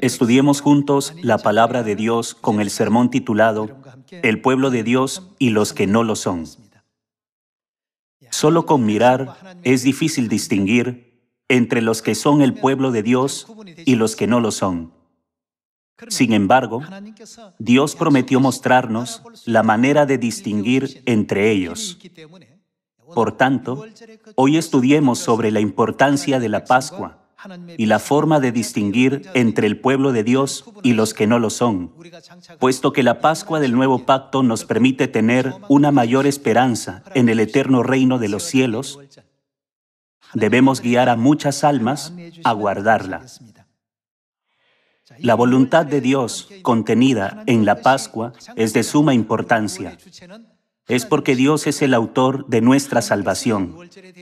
Estudiemos juntos la palabra de Dios con el sermón titulado El pueblo de Dios y los que no lo son. Solo con mirar es difícil distinguir entre los que son el pueblo de Dios y los que no lo son. Sin embargo, Dios prometió mostrarnos la manera de distinguir entre ellos. Por tanto, hoy estudiemos sobre la importancia de la Pascua y la forma de distinguir entre el pueblo de Dios y los que no lo son, puesto que la Pascua del Nuevo Pacto nos permite tener una mayor esperanza en el eterno reino de los cielos, debemos guiar a muchas almas a guardarla. La voluntad de Dios contenida en la Pascua es de suma importancia. Es porque Dios es el autor de nuestra salvación.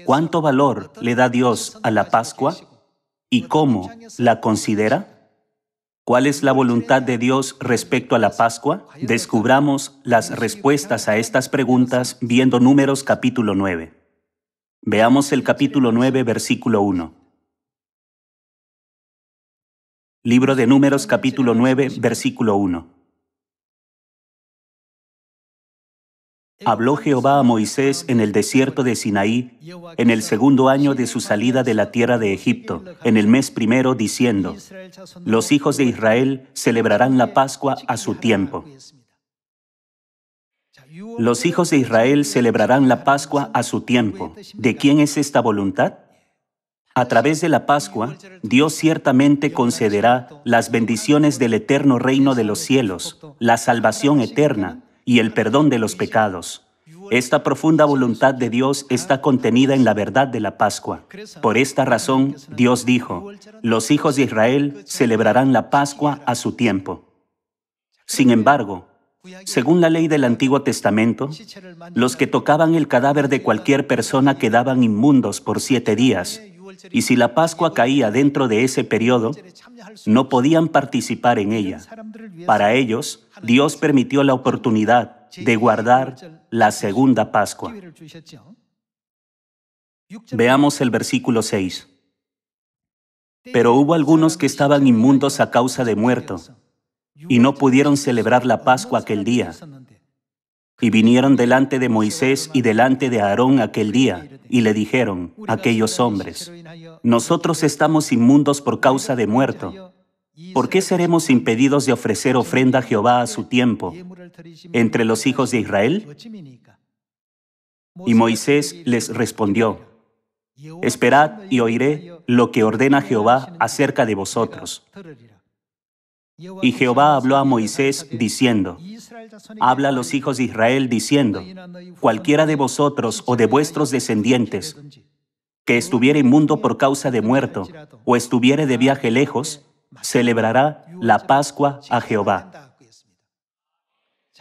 ¿Cuánto valor le da Dios a la Pascua? y cómo la considera? ¿Cuál es la voluntad de Dios respecto a la Pascua? Descubramos las respuestas a estas preguntas viendo Números capítulo 9. Veamos el capítulo 9, versículo 1. Libro de Números capítulo 9, versículo 1. Habló Jehová a Moisés en el desierto de Sinaí, en el segundo año de su salida de la tierra de Egipto, en el mes primero, diciendo, Los hijos de Israel celebrarán la Pascua a su tiempo. Los hijos de Israel celebrarán la Pascua a su tiempo. ¿De quién es esta voluntad? A través de la Pascua, Dios ciertamente concederá las bendiciones del eterno reino de los cielos, la salvación eterna, y el perdón de los pecados. Esta profunda voluntad de Dios está contenida en la verdad de la Pascua. Por esta razón, Dios dijo, los hijos de Israel celebrarán la Pascua a su tiempo. Sin embargo, según la ley del Antiguo Testamento, los que tocaban el cadáver de cualquier persona quedaban inmundos por siete días, y si la Pascua caía dentro de ese periodo, no podían participar en ella. Para ellos, Dios permitió la oportunidad de guardar la segunda Pascua. Veamos el versículo 6. Pero hubo algunos que estaban inmundos a causa de muerto y no pudieron celebrar la Pascua aquel día, y vinieron delante de Moisés y delante de Aarón aquel día, y le dijeron, aquellos hombres, nosotros estamos inmundos por causa de muerto. ¿Por qué seremos impedidos de ofrecer ofrenda a Jehová a su tiempo entre los hijos de Israel? Y Moisés les respondió, Esperad y oiré lo que ordena Jehová acerca de vosotros. Y Jehová habló a Moisés diciendo, habla a los hijos de Israel diciendo, cualquiera de vosotros o de vuestros descendientes que estuviere inmundo por causa de muerto o estuviere de viaje lejos, celebrará la Pascua a Jehová.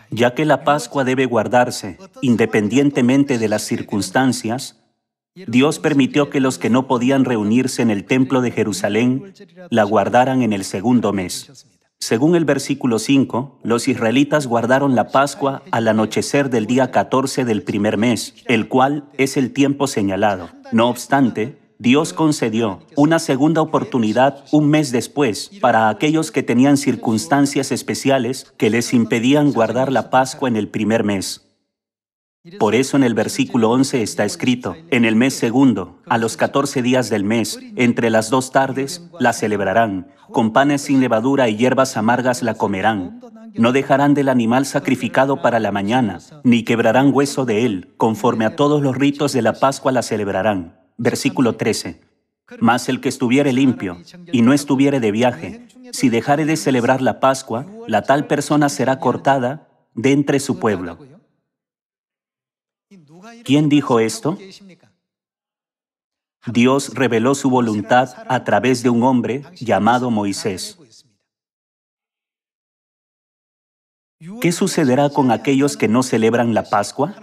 Ya que la Pascua debe guardarse independientemente de las circunstancias, Dios permitió que los que no podían reunirse en el templo de Jerusalén la guardaran en el segundo mes. Según el versículo 5, los israelitas guardaron la Pascua al anochecer del día 14 del primer mes, el cual es el tiempo señalado. No obstante, Dios concedió una segunda oportunidad un mes después para aquellos que tenían circunstancias especiales que les impedían guardar la Pascua en el primer mes. Por eso en el versículo 11 está escrito, en el mes segundo, a los catorce días del mes, entre las dos tardes, la celebrarán, con panes sin levadura y hierbas amargas la comerán. No dejarán del animal sacrificado para la mañana, ni quebrarán hueso de él, conforme a todos los ritos de la Pascua la celebrarán. Versículo 13. Mas el que estuviere limpio y no estuviere de viaje, si dejare de celebrar la Pascua, la tal persona será cortada de entre su pueblo. ¿Quién dijo esto? Dios reveló su voluntad a través de un hombre llamado Moisés. ¿Qué sucederá con aquellos que no celebran la Pascua?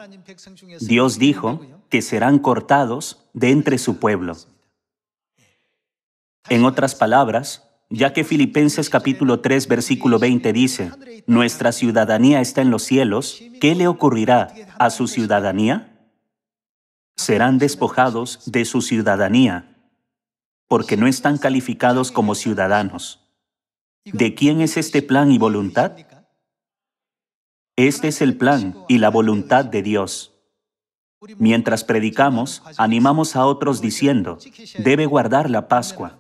Dios dijo que serán cortados de entre su pueblo. En otras palabras, ya que Filipenses capítulo 3 versículo 20 dice, Nuestra ciudadanía está en los cielos, ¿qué le ocurrirá a su ciudadanía? serán despojados de su ciudadanía, porque no están calificados como ciudadanos. ¿De quién es este plan y voluntad? Este es el plan y la voluntad de Dios. Mientras predicamos, animamos a otros diciendo, debe guardar la Pascua.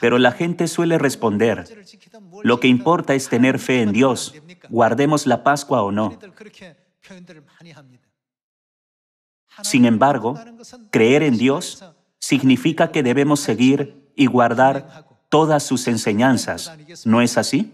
Pero la gente suele responder, lo que importa es tener fe en Dios, guardemos la Pascua o no. Sin embargo, creer en Dios significa que debemos seguir y guardar todas sus enseñanzas. ¿No es así?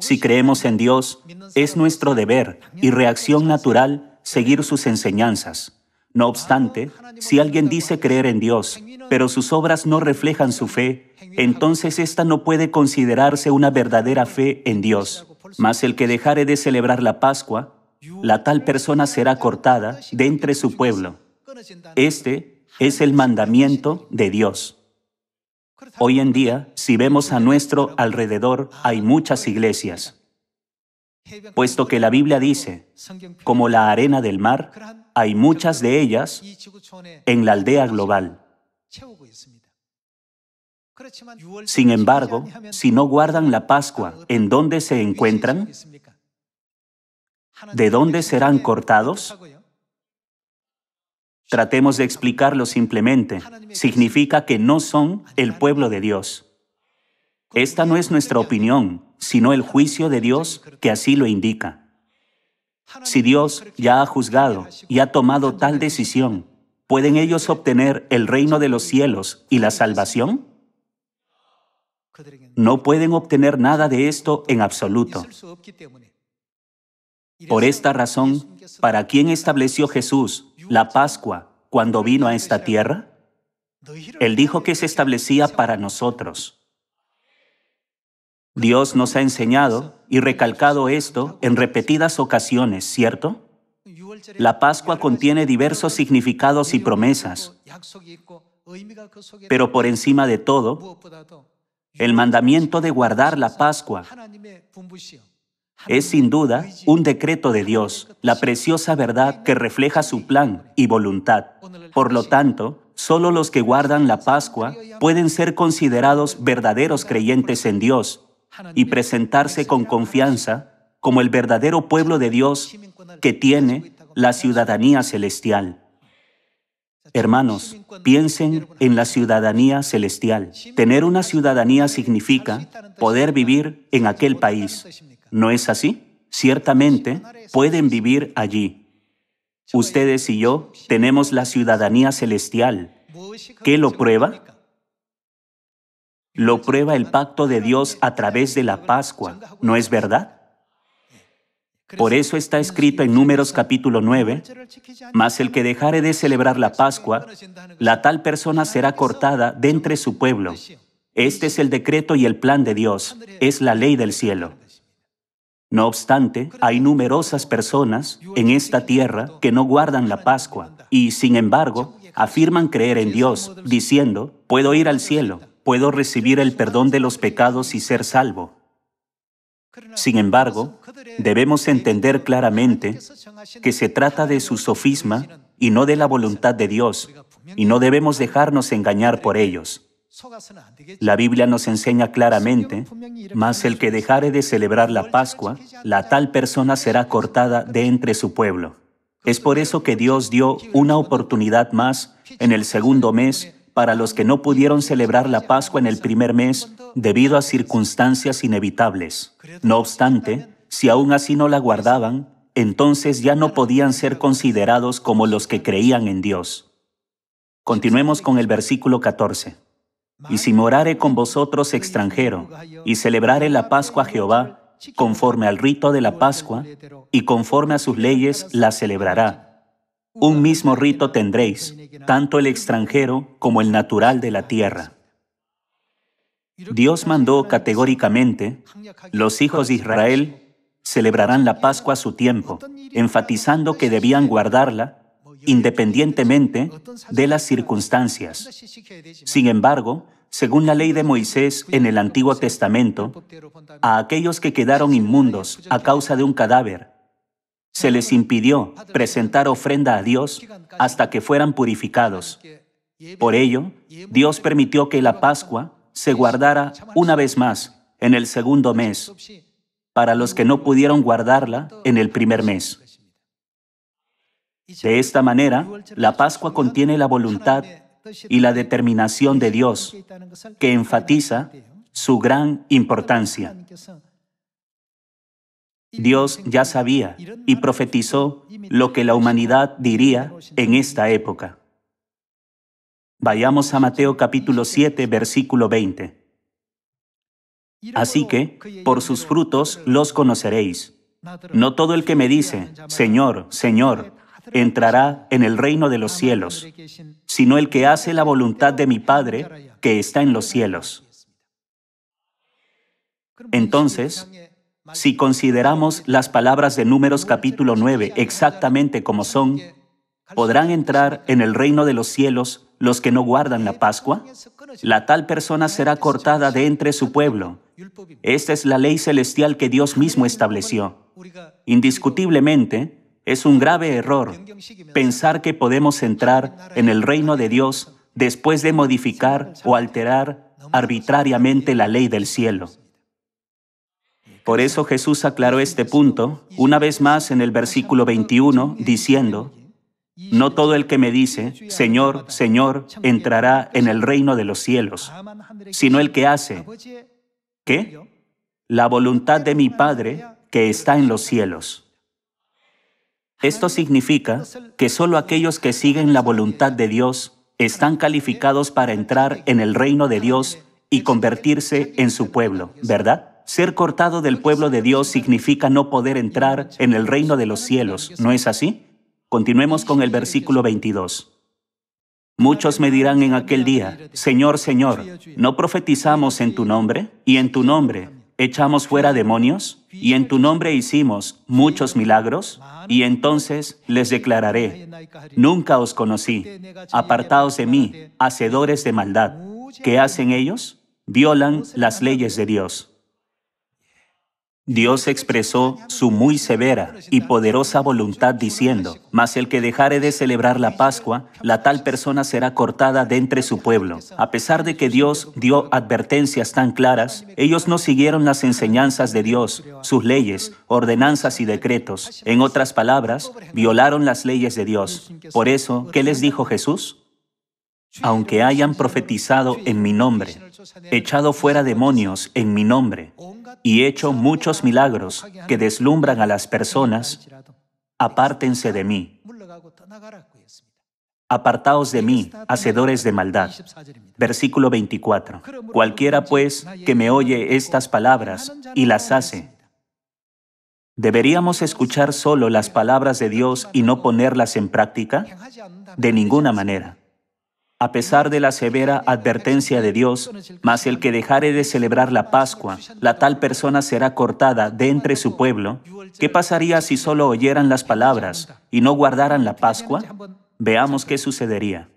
Si creemos en Dios, es nuestro deber y reacción natural seguir sus enseñanzas. No obstante, si alguien dice creer en Dios, pero sus obras no reflejan su fe, entonces esta no puede considerarse una verdadera fe en Dios. Mas el que dejare de celebrar la Pascua, la tal persona será cortada de entre su pueblo. Este es el mandamiento de Dios. Hoy en día, si vemos a nuestro alrededor, hay muchas iglesias. Puesto que la Biblia dice, como la arena del mar, hay muchas de ellas en la aldea global. Sin embargo, si no guardan la Pascua, ¿en dónde se encuentran? ¿de dónde serán cortados? Tratemos de explicarlo simplemente. Significa que no son el pueblo de Dios. Esta no es nuestra opinión, sino el juicio de Dios que así lo indica. Si Dios ya ha juzgado y ha tomado tal decisión, ¿pueden ellos obtener el reino de los cielos y la salvación? No pueden obtener nada de esto en absoluto. Por esta razón, ¿para quién estableció Jesús la Pascua cuando vino a esta tierra? Él dijo que se establecía para nosotros. Dios nos ha enseñado y recalcado esto en repetidas ocasiones, ¿cierto? La Pascua contiene diversos significados y promesas, pero por encima de todo, el mandamiento de guardar la Pascua es sin duda un decreto de Dios, la preciosa verdad que refleja su plan y voluntad. Por lo tanto, solo los que guardan la Pascua pueden ser considerados verdaderos creyentes en Dios y presentarse con confianza como el verdadero pueblo de Dios que tiene la ciudadanía celestial. Hermanos, piensen en la ciudadanía celestial. Tener una ciudadanía significa poder vivir en aquel país, ¿No es así? Ciertamente pueden vivir allí. Ustedes y yo tenemos la ciudadanía celestial. ¿Qué lo prueba? Lo prueba el pacto de Dios a través de la Pascua, ¿no es verdad? Por eso está escrito en Números capítulo 9, mas el que dejare de celebrar la Pascua, la tal persona será cortada de entre su pueblo. Este es el decreto y el plan de Dios, es la ley del cielo. No obstante, hay numerosas personas en esta tierra que no guardan la Pascua y, sin embargo, afirman creer en Dios, diciendo, puedo ir al cielo, puedo recibir el perdón de los pecados y ser salvo. Sin embargo, debemos entender claramente que se trata de su sofisma y no de la voluntad de Dios, y no debemos dejarnos engañar por ellos. La Biblia nos enseña claramente, mas el que dejare de celebrar la Pascua, la tal persona será cortada de entre su pueblo. Es por eso que Dios dio una oportunidad más en el segundo mes para los que no pudieron celebrar la Pascua en el primer mes debido a circunstancias inevitables. No obstante, si aún así no la guardaban, entonces ya no podían ser considerados como los que creían en Dios. Continuemos con el versículo 14. Y si morare con vosotros extranjero, y celebrare la Pascua a Jehová, conforme al rito de la Pascua, y conforme a sus leyes la celebrará. Un mismo rito tendréis, tanto el extranjero como el natural de la tierra. Dios mandó categóricamente, los hijos de Israel celebrarán la Pascua a su tiempo, enfatizando que debían guardarla independientemente de las circunstancias. Sin embargo, según la ley de Moisés en el Antiguo Testamento, a aquellos que quedaron inmundos a causa de un cadáver, se les impidió presentar ofrenda a Dios hasta que fueran purificados. Por ello, Dios permitió que la Pascua se guardara una vez más en el segundo mes, para los que no pudieron guardarla en el primer mes. De esta manera, la Pascua contiene la voluntad y la determinación de Dios, que enfatiza su gran importancia. Dios ya sabía y profetizó lo que la humanidad diría en esta época. Vayamos a Mateo capítulo 7, versículo 20. Así que, por sus frutos los conoceréis. No todo el que me dice, Señor, Señor, entrará en el reino de los cielos, sino el que hace la voluntad de mi Padre que está en los cielos. Entonces, si consideramos las palabras de Números capítulo 9 exactamente como son, ¿podrán entrar en el reino de los cielos los que no guardan la Pascua? La tal persona será cortada de entre su pueblo. Esta es la ley celestial que Dios mismo estableció. Indiscutiblemente, es un grave error pensar que podemos entrar en el reino de Dios después de modificar o alterar arbitrariamente la ley del cielo. Por eso Jesús aclaró este punto una vez más en el versículo 21, diciendo, No todo el que me dice, Señor, Señor, entrará en el reino de los cielos, sino el que hace, ¿qué? La voluntad de mi Padre que está en los cielos. Esto significa que solo aquellos que siguen la voluntad de Dios están calificados para entrar en el reino de Dios y convertirse en su pueblo, ¿verdad? Ser cortado del pueblo de Dios significa no poder entrar en el reino de los cielos, ¿no es así? Continuemos con el versículo 22. Muchos me dirán en aquel día, Señor, Señor, ¿no profetizamos en tu nombre? ¿Y en tu nombre echamos fuera demonios? y en tu nombre hicimos muchos milagros, y entonces les declararé, nunca os conocí, apartaos de mí, hacedores de maldad. ¿Qué hacen ellos? Violan las leyes de Dios. Dios expresó su muy severa y poderosa voluntad diciendo, Mas el que dejare de celebrar la Pascua, la tal persona será cortada de entre su pueblo. A pesar de que Dios dio advertencias tan claras, ellos no siguieron las enseñanzas de Dios, sus leyes, ordenanzas y decretos. En otras palabras, violaron las leyes de Dios. Por eso, ¿qué les dijo Jesús? aunque hayan profetizado en mi nombre, echado fuera demonios en mi nombre y hecho muchos milagros que deslumbran a las personas, apártense de mí. Apartaos de mí, hacedores de maldad. Versículo 24. Cualquiera pues que me oye estas palabras y las hace, ¿Deberíamos escuchar solo las palabras de Dios y no ponerlas en práctica? De ninguna manera a pesar de la severa advertencia de Dios, mas el que dejare de celebrar la Pascua, la tal persona será cortada de entre su pueblo, ¿qué pasaría si solo oyeran las palabras y no guardaran la Pascua? Veamos qué sucedería.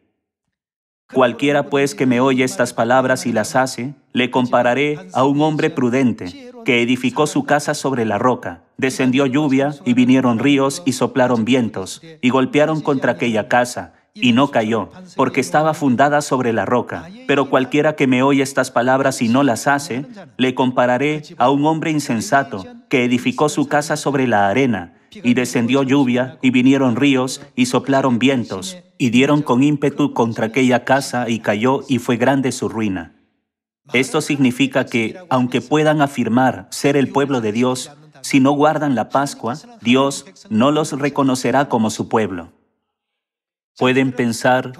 Cualquiera pues que me oye estas palabras y las hace, le compararé a un hombre prudente que edificó su casa sobre la roca. Descendió lluvia y vinieron ríos y soplaron vientos y golpearon contra aquella casa y no cayó, porque estaba fundada sobre la roca. Pero cualquiera que me oye estas palabras y no las hace, le compararé a un hombre insensato que edificó su casa sobre la arena, y descendió lluvia, y vinieron ríos, y soplaron vientos, y dieron con ímpetu contra aquella casa, y cayó, y fue grande su ruina. Esto significa que, aunque puedan afirmar ser el pueblo de Dios, si no guardan la Pascua, Dios no los reconocerá como su pueblo. Pueden pensar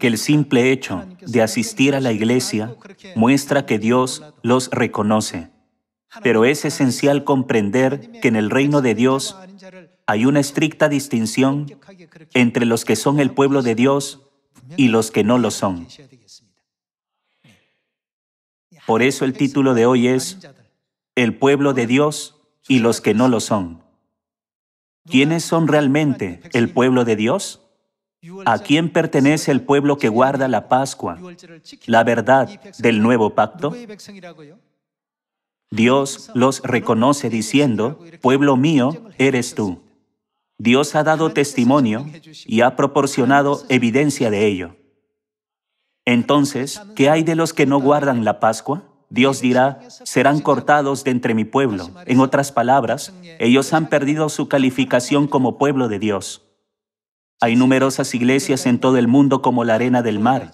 que el simple hecho de asistir a la iglesia muestra que Dios los reconoce. Pero es esencial comprender que en el reino de Dios hay una estricta distinción entre los que son el pueblo de Dios y los que no lo son. Por eso el título de hoy es El pueblo de Dios y los que no lo son. ¿Quiénes son realmente el pueblo de Dios? ¿A quién pertenece el pueblo que guarda la Pascua, la verdad del nuevo pacto? Dios los reconoce diciendo, pueblo mío eres tú. Dios ha dado testimonio y ha proporcionado evidencia de ello. Entonces, ¿qué hay de los que no guardan la Pascua? Dios dirá, serán cortados de entre mi pueblo. En otras palabras, ellos han perdido su calificación como pueblo de Dios. Hay numerosas iglesias en todo el mundo como la arena del mar.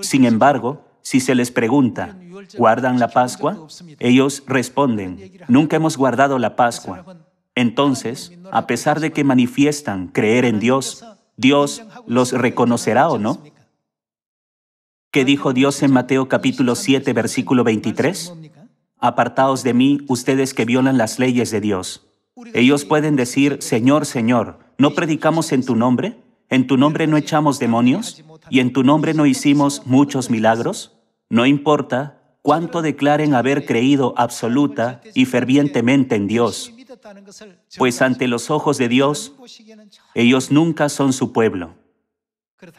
Sin embargo, si se les pregunta, ¿guardan la Pascua? Ellos responden, nunca hemos guardado la Pascua. Entonces, a pesar de que manifiestan creer en Dios, Dios los reconocerá o no. ¿Qué dijo Dios en Mateo capítulo 7, versículo 23? Apartaos de mí, ustedes que violan las leyes de Dios. Ellos pueden decir, Señor, Señor, ¿no predicamos en tu nombre? ¿En tu nombre no echamos demonios? ¿Y en tu nombre no hicimos muchos milagros? No importa cuánto declaren haber creído absoluta y fervientemente en Dios, pues ante los ojos de Dios, ellos nunca son su pueblo.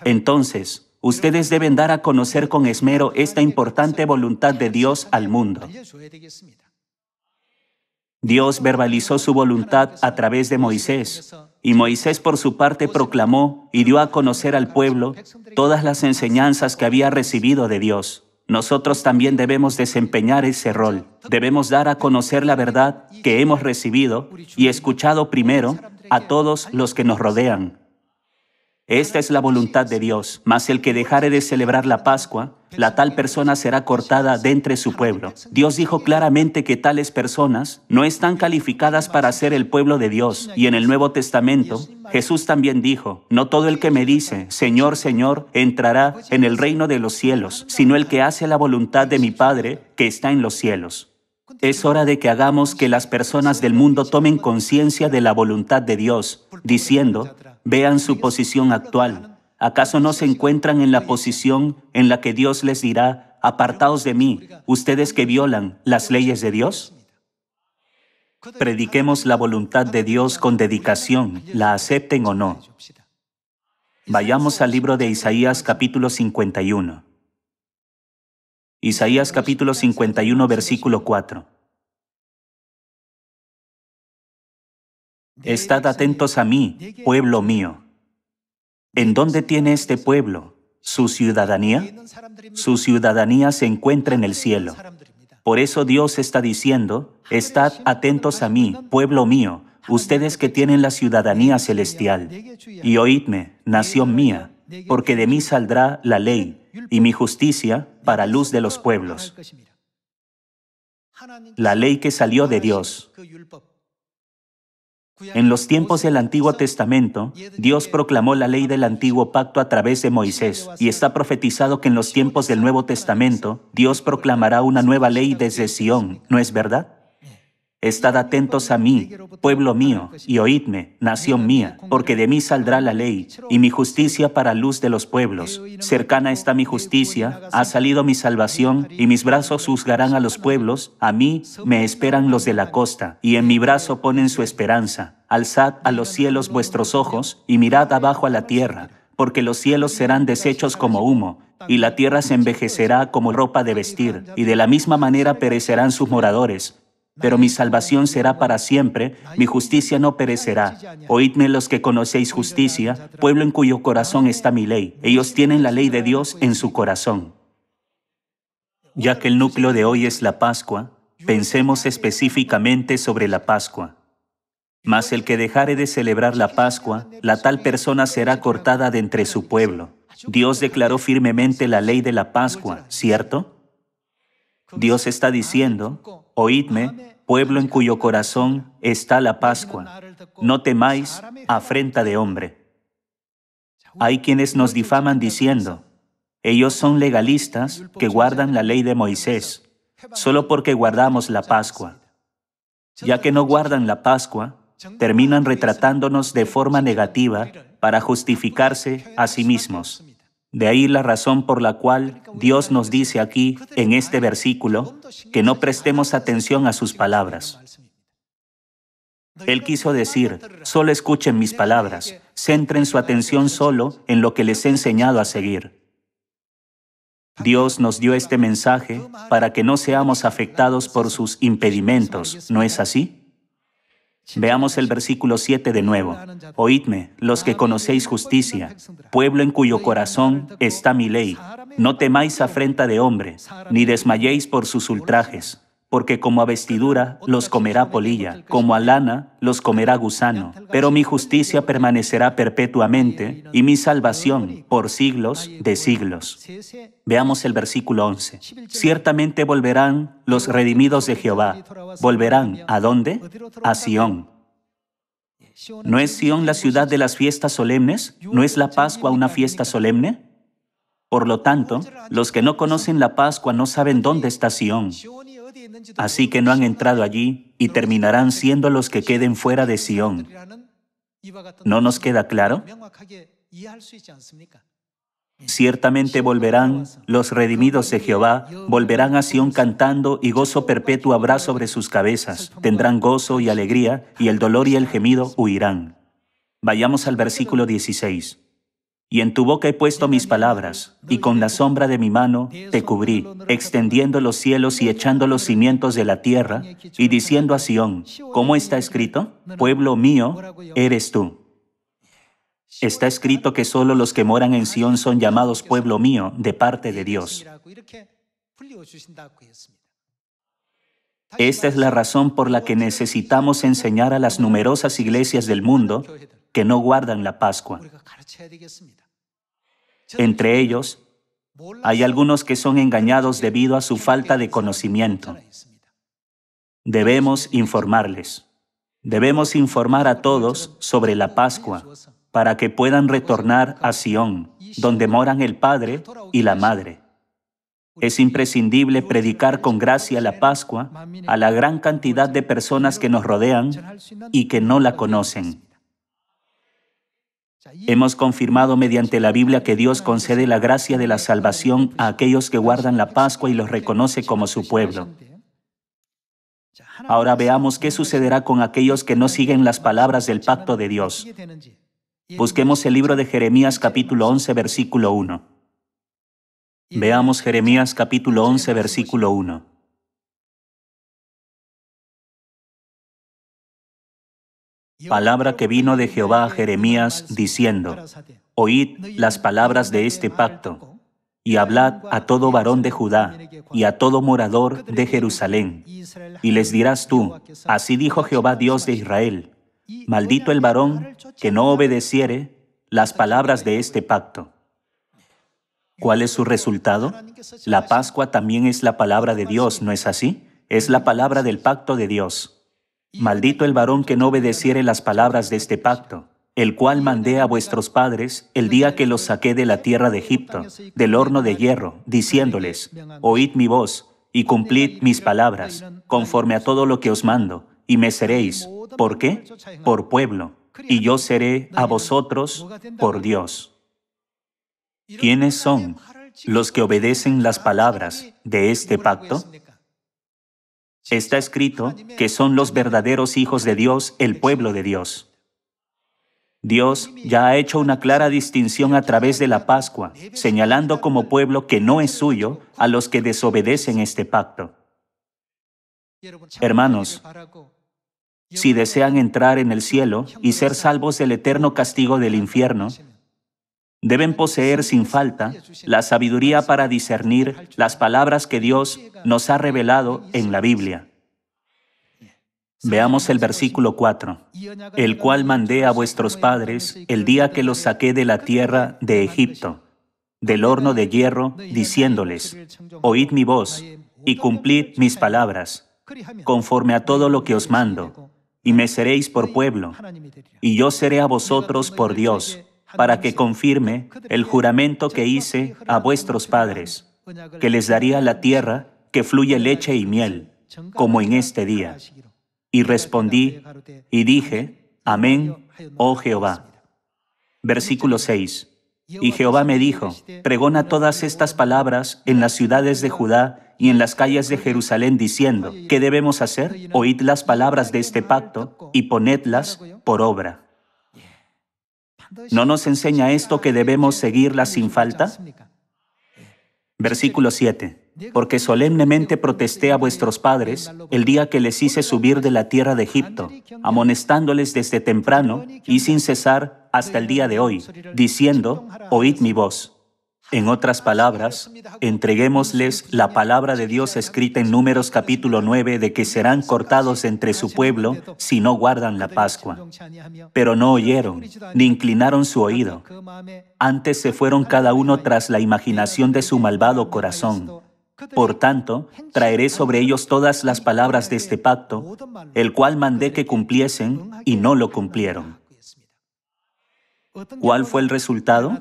Entonces, ustedes deben dar a conocer con esmero esta importante voluntad de Dios al mundo. Dios verbalizó su voluntad a través de Moisés, y Moisés por su parte proclamó y dio a conocer al pueblo todas las enseñanzas que había recibido de Dios. Nosotros también debemos desempeñar ese rol. Debemos dar a conocer la verdad que hemos recibido y escuchado primero a todos los que nos rodean. Esta es la voluntad de Dios, mas el que dejare de celebrar la Pascua, la tal persona será cortada de entre su pueblo. Dios dijo claramente que tales personas no están calificadas para ser el pueblo de Dios. Y en el Nuevo Testamento, Jesús también dijo, no todo el que me dice, Señor, Señor, entrará en el reino de los cielos, sino el que hace la voluntad de mi Padre que está en los cielos. Es hora de que hagamos que las personas del mundo tomen conciencia de la voluntad de Dios, diciendo, Vean su posición actual. ¿Acaso no se encuentran en la posición en la que Dios les dirá, apartaos de mí, ustedes que violan las leyes de Dios? Prediquemos la voluntad de Dios con dedicación, la acepten o no. Vayamos al libro de Isaías capítulo 51. Isaías capítulo 51 versículo 4. Estad atentos a mí, pueblo mío. ¿En dónde tiene este pueblo su ciudadanía? Su ciudadanía se encuentra en el cielo. Por eso Dios está diciendo, estad atentos a mí, pueblo mío, ustedes que tienen la ciudadanía celestial. Y oídme, nación mía, porque de mí saldrá la ley y mi justicia para luz de los pueblos. La ley que salió de Dios, en los tiempos del Antiguo Testamento, Dios proclamó la ley del antiguo pacto a través de Moisés, y está profetizado que en los tiempos del Nuevo Testamento, Dios proclamará una nueva ley desde Sión, ¿no es verdad? Estad atentos a mí, pueblo mío, y oídme, nación mía, porque de mí saldrá la ley, y mi justicia para luz de los pueblos. Cercana está mi justicia, ha salido mi salvación, y mis brazos juzgarán a los pueblos, a mí me esperan los de la costa, y en mi brazo ponen su esperanza. Alzad a los cielos vuestros ojos, y mirad abajo a la tierra, porque los cielos serán deshechos como humo, y la tierra se envejecerá como ropa de vestir, y de la misma manera perecerán sus moradores, pero mi salvación será para siempre, mi justicia no perecerá. Oídme los que conocéis justicia, pueblo en cuyo corazón está mi ley. Ellos tienen la ley de Dios en su corazón. Ya que el núcleo de hoy es la Pascua, pensemos específicamente sobre la Pascua. Mas el que dejare de celebrar la Pascua, la tal persona será cortada de entre su pueblo. Dios declaró firmemente la ley de la Pascua, ¿cierto? Dios está diciendo, oídme, pueblo en cuyo corazón está la Pascua, no temáis afrenta de hombre. Hay quienes nos difaman diciendo, ellos son legalistas que guardan la ley de Moisés, solo porque guardamos la Pascua. Ya que no guardan la Pascua, terminan retratándonos de forma negativa para justificarse a sí mismos. De ahí la razón por la cual Dios nos dice aquí, en este versículo, que no prestemos atención a sus palabras. Él quiso decir, solo escuchen mis palabras, centren su atención solo en lo que les he enseñado a seguir. Dios nos dio este mensaje para que no seamos afectados por sus impedimentos, ¿no es así? Veamos el versículo 7 de nuevo. Oídme, los que conocéis justicia, pueblo en cuyo corazón está mi ley. No temáis afrenta de hombre, ni desmayéis por sus ultrajes porque como a vestidura los comerá polilla, como a lana los comerá gusano. Pero mi justicia permanecerá perpetuamente y mi salvación por siglos de siglos. Veamos el versículo 11. Ciertamente volverán los redimidos de Jehová. ¿Volverán a dónde? A Sión. ¿No es Sión la ciudad de las fiestas solemnes? ¿No es la Pascua una fiesta solemne? Por lo tanto, los que no conocen la Pascua no saben dónde está Sión. Así que no han entrado allí y terminarán siendo los que queden fuera de Sión. ¿No nos queda claro? Ciertamente volverán, los redimidos de Jehová, volverán a Sión cantando y gozo perpetuo habrá sobre sus cabezas. Tendrán gozo y alegría, y el dolor y el gemido huirán. Vayamos al versículo 16. Y en tu boca he puesto mis palabras, y con la sombra de mi mano te cubrí, extendiendo los cielos y echando los cimientos de la tierra, y diciendo a Sión, ¿cómo está escrito? Pueblo mío, eres tú. Está escrito que solo los que moran en Sión son llamados pueblo mío de parte de Dios. Esta es la razón por la que necesitamos enseñar a las numerosas iglesias del mundo que no guardan la Pascua. Entre ellos, hay algunos que son engañados debido a su falta de conocimiento. Debemos informarles. Debemos informar a todos sobre la Pascua para que puedan retornar a Sión, donde moran el Padre y la Madre. Es imprescindible predicar con gracia la Pascua a la gran cantidad de personas que nos rodean y que no la conocen. Hemos confirmado mediante la Biblia que Dios concede la gracia de la salvación a aquellos que guardan la Pascua y los reconoce como su pueblo. Ahora veamos qué sucederá con aquellos que no siguen las palabras del pacto de Dios. Busquemos el libro de Jeremías capítulo 11 versículo 1. Veamos Jeremías capítulo 11 versículo 1. palabra que vino de Jehová a Jeremías diciendo, Oíd las palabras de este pacto, y hablad a todo varón de Judá y a todo morador de Jerusalén, y les dirás tú, así dijo Jehová Dios de Israel, maldito el varón que no obedeciere las palabras de este pacto. ¿Cuál es su resultado? La Pascua también es la palabra de Dios, ¿no es así? Es la palabra del pacto de Dios. Maldito el varón que no obedeciere las palabras de este pacto, el cual mandé a vuestros padres el día que los saqué de la tierra de Egipto, del horno de hierro, diciéndoles, oíd mi voz y cumplid mis palabras, conforme a todo lo que os mando, y me seréis, ¿por qué? Por pueblo, y yo seré a vosotros por Dios. ¿Quiénes son los que obedecen las palabras de este pacto? Está escrito que son los verdaderos hijos de Dios, el pueblo de Dios. Dios ya ha hecho una clara distinción a través de la Pascua, señalando como pueblo que no es suyo a los que desobedecen este pacto. Hermanos, si desean entrar en el cielo y ser salvos del eterno castigo del infierno, deben poseer sin falta la sabiduría para discernir las palabras que Dios nos ha revelado en la Biblia. Veamos el versículo 4, el cual mandé a vuestros padres el día que los saqué de la tierra de Egipto, del horno de hierro, diciéndoles, oíd mi voz y cumplid mis palabras, conforme a todo lo que os mando, y me seréis por pueblo, y yo seré a vosotros por Dios, para que confirme el juramento que hice a vuestros padres, que les daría la tierra que fluye leche y miel, como en este día. Y respondí y dije, Amén, oh Jehová. Versículo 6. Y Jehová me dijo, pregona todas estas palabras en las ciudades de Judá y en las calles de Jerusalén diciendo, ¿qué debemos hacer? Oíd las palabras de este pacto y ponedlas por obra. ¿No nos enseña esto que debemos seguirla sin falta? Versículo 7. Porque solemnemente protesté a vuestros padres el día que les hice subir de la tierra de Egipto, amonestándoles desde temprano y sin cesar hasta el día de hoy, diciendo, oíd mi voz. En otras palabras, entreguémosles la palabra de Dios escrita en Números capítulo 9 de que serán cortados entre su pueblo si no guardan la Pascua. Pero no oyeron, ni inclinaron su oído. Antes se fueron cada uno tras la imaginación de su malvado corazón. Por tanto, traeré sobre ellos todas las palabras de este pacto, el cual mandé que cumpliesen, y no lo cumplieron. ¿Cuál fue el resultado?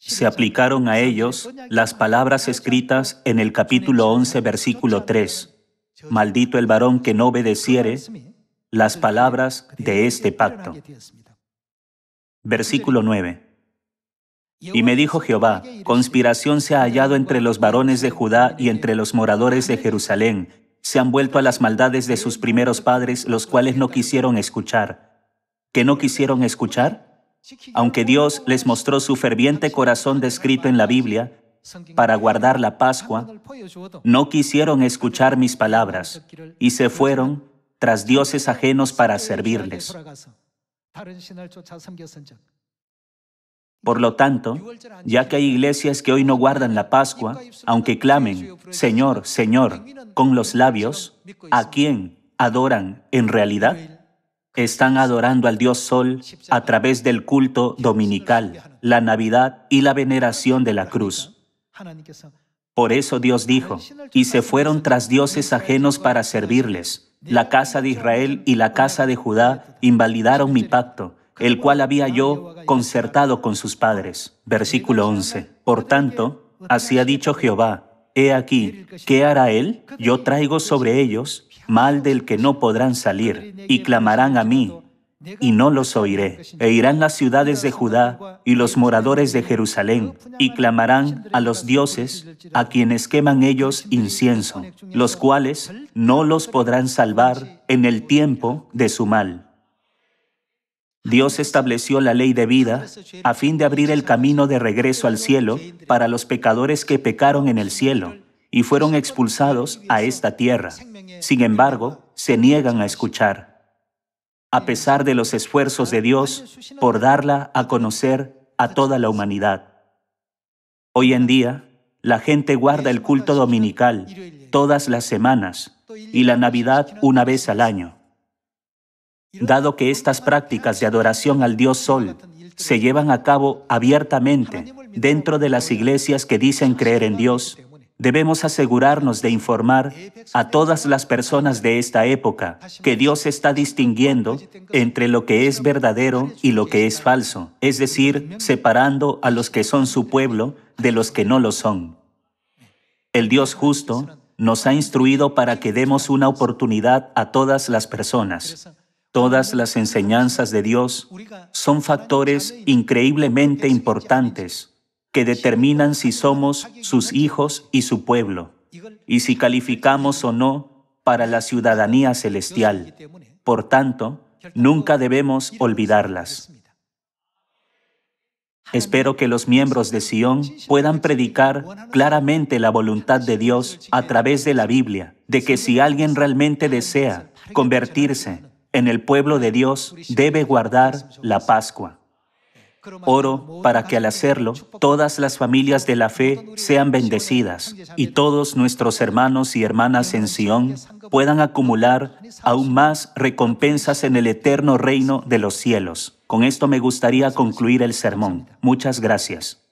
se aplicaron a ellos las palabras escritas en el capítulo 11, versículo 3. Maldito el varón que no obedeciere las palabras de este pacto. Versículo 9. Y me dijo Jehová, conspiración se ha hallado entre los varones de Judá y entre los moradores de Jerusalén. Se han vuelto a las maldades de sus primeros padres, los cuales no quisieron escuchar. ¿Que no quisieron escuchar? Aunque Dios les mostró su ferviente corazón descrito en la Biblia para guardar la Pascua, no quisieron escuchar mis palabras y se fueron tras dioses ajenos para servirles. Por lo tanto, ya que hay iglesias que hoy no guardan la Pascua, aunque clamen, Señor, Señor, con los labios, ¿a quién adoran en realidad? están adorando al dios Sol a través del culto dominical, la Navidad y la veneración de la cruz. Por eso Dios dijo, y se fueron tras dioses ajenos para servirles. La casa de Israel y la casa de Judá invalidaron mi pacto, el cual había yo concertado con sus padres. Versículo 11. Por tanto, así ha dicho Jehová, he aquí, ¿qué hará él? Yo traigo sobre ellos mal del que no podrán salir, y clamarán a mí, y no los oiré. E irán las ciudades de Judá y los moradores de Jerusalén, y clamarán a los dioses, a quienes queman ellos incienso, los cuales no los podrán salvar en el tiempo de su mal. Dios estableció la ley de vida a fin de abrir el camino de regreso al cielo para los pecadores que pecaron en el cielo y fueron expulsados a esta tierra. Sin embargo, se niegan a escuchar. A pesar de los esfuerzos de Dios por darla a conocer a toda la humanidad. Hoy en día, la gente guarda el culto dominical todas las semanas y la Navidad una vez al año. Dado que estas prácticas de adoración al Dios Sol se llevan a cabo abiertamente dentro de las iglesias que dicen creer en Dios, debemos asegurarnos de informar a todas las personas de esta época que Dios está distinguiendo entre lo que es verdadero y lo que es falso, es decir, separando a los que son su pueblo de los que no lo son. El Dios justo nos ha instruido para que demos una oportunidad a todas las personas. Todas las enseñanzas de Dios son factores increíblemente importantes que determinan si somos sus hijos y su pueblo, y si calificamos o no para la ciudadanía celestial. Por tanto, nunca debemos olvidarlas. Espero que los miembros de Sion puedan predicar claramente la voluntad de Dios a través de la Biblia, de que si alguien realmente desea convertirse en el pueblo de Dios, debe guardar la Pascua. Oro para que al hacerlo todas las familias de la fe sean bendecidas y todos nuestros hermanos y hermanas en Sion puedan acumular aún más recompensas en el eterno reino de los cielos. Con esto me gustaría concluir el sermón. Muchas gracias.